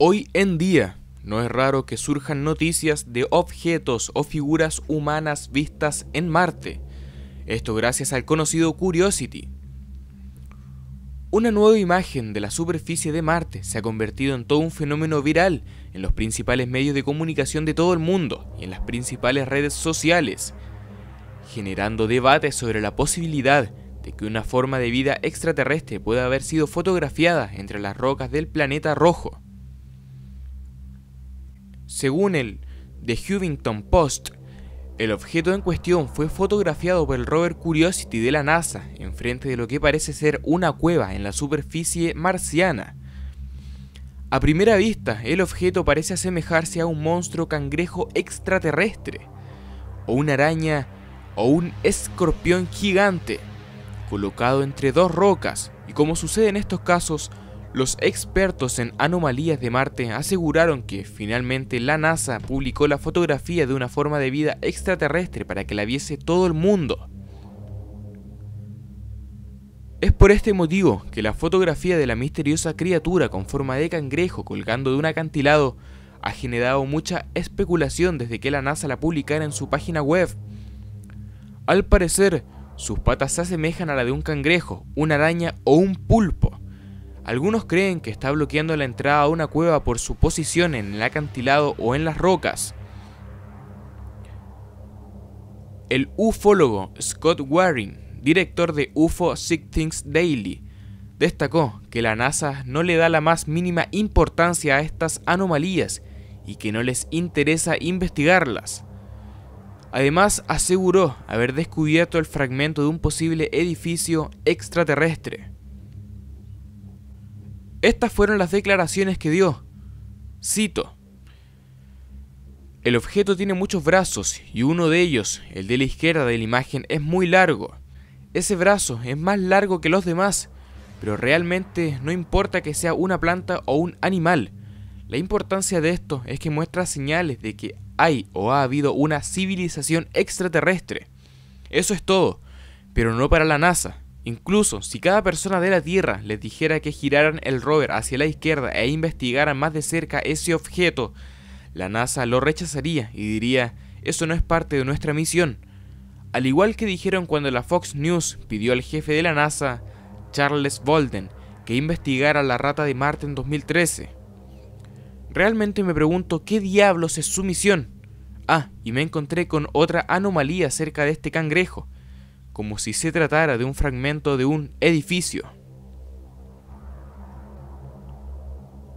Hoy en día no es raro que surjan noticias de objetos o figuras humanas vistas en Marte. Esto gracias al conocido Curiosity. Una nueva imagen de la superficie de Marte se ha convertido en todo un fenómeno viral en los principales medios de comunicación de todo el mundo y en las principales redes sociales, generando debates sobre la posibilidad de que una forma de vida extraterrestre pueda haber sido fotografiada entre las rocas del planeta rojo. Según el The Huffington Post, el objeto en cuestión fue fotografiado por el rover Curiosity de la NASA enfrente de lo que parece ser una cueva en la superficie marciana. A primera vista, el objeto parece asemejarse a un monstruo cangrejo extraterrestre, o una araña, o un escorpión gigante, colocado entre dos rocas, y como sucede en estos casos, los expertos en anomalías de Marte aseguraron que finalmente la NASA publicó la fotografía de una forma de vida extraterrestre para que la viese todo el mundo. Es por este motivo que la fotografía de la misteriosa criatura con forma de cangrejo colgando de un acantilado ha generado mucha especulación desde que la NASA la publicara en su página web. Al parecer, sus patas se asemejan a la de un cangrejo, una araña o un pulpo. Algunos creen que está bloqueando la entrada a una cueva por su posición en el acantilado o en las rocas. El ufólogo Scott Waring, director de UFO Sick Things Daily, destacó que la NASA no le da la más mínima importancia a estas anomalías y que no les interesa investigarlas. Además, aseguró haber descubierto el fragmento de un posible edificio extraterrestre. Estas fueron las declaraciones que dio. Cito. El objeto tiene muchos brazos y uno de ellos, el de la izquierda de la imagen, es muy largo. Ese brazo es más largo que los demás, pero realmente no importa que sea una planta o un animal. La importancia de esto es que muestra señales de que hay o ha habido una civilización extraterrestre. Eso es todo, pero no para la NASA. Incluso si cada persona de la Tierra les dijera que giraran el rover hacia la izquierda e investigaran más de cerca ese objeto, la NASA lo rechazaría y diría, eso no es parte de nuestra misión. Al igual que dijeron cuando la Fox News pidió al jefe de la NASA, Charles Bolden, que investigara la rata de Marte en 2013. Realmente me pregunto qué diablos es su misión. Ah, y me encontré con otra anomalía cerca de este cangrejo como si se tratara de un fragmento de un edificio.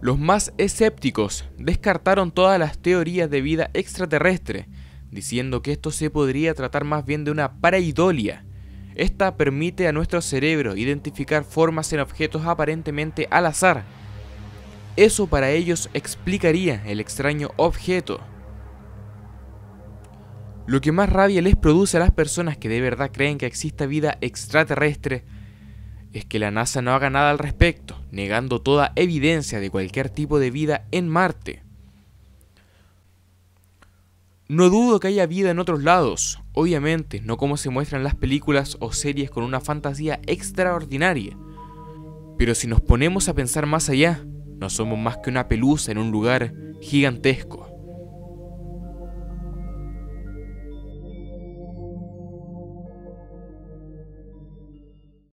Los más escépticos descartaron todas las teorías de vida extraterrestre, diciendo que esto se podría tratar más bien de una pareidolia. Esta permite a nuestro cerebro identificar formas en objetos aparentemente al azar. Eso para ellos explicaría el extraño objeto. Lo que más rabia les produce a las personas que de verdad creen que exista vida extraterrestre es que la NASA no haga nada al respecto, negando toda evidencia de cualquier tipo de vida en Marte. No dudo que haya vida en otros lados, obviamente, no como se muestran las películas o series con una fantasía extraordinaria. Pero si nos ponemos a pensar más allá, no somos más que una pelusa en un lugar gigantesco.